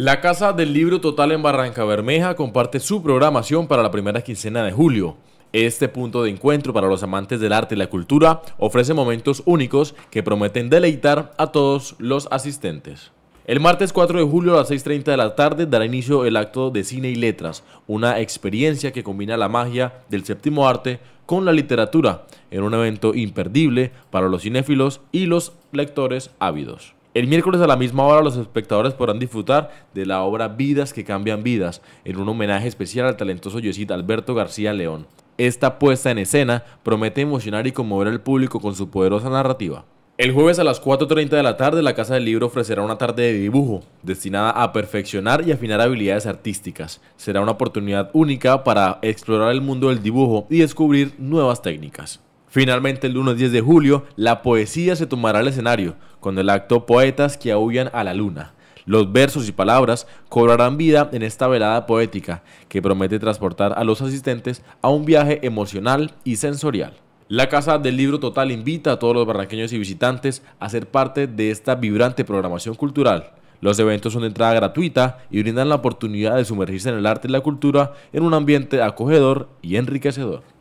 La Casa del Libro Total en Barranca Bermeja comparte su programación para la primera quincena de julio. Este punto de encuentro para los amantes del arte y la cultura ofrece momentos únicos que prometen deleitar a todos los asistentes. El martes 4 de julio a las 6.30 de la tarde dará inicio el acto de cine y letras, una experiencia que combina la magia del séptimo arte con la literatura, en un evento imperdible para los cinéfilos y los lectores ávidos. El miércoles a la misma hora los espectadores podrán disfrutar de la obra Vidas que cambian vidas, en un homenaje especial al talentoso yesita Alberto García León. Esta puesta en escena promete emocionar y conmover al público con su poderosa narrativa. El jueves a las 4.30 de la tarde, la Casa del Libro ofrecerá una tarde de dibujo, destinada a perfeccionar y afinar habilidades artísticas. Será una oportunidad única para explorar el mundo del dibujo y descubrir nuevas técnicas. Finalmente, el lunes 10 de julio, la poesía se tomará el escenario con el acto Poetas que aullan a la luna. Los versos y palabras cobrarán vida en esta velada poética que promete transportar a los asistentes a un viaje emocional y sensorial. La Casa del Libro Total invita a todos los barranqueños y visitantes a ser parte de esta vibrante programación cultural. Los eventos son de entrada gratuita y brindan la oportunidad de sumergirse en el arte y la cultura en un ambiente acogedor y enriquecedor.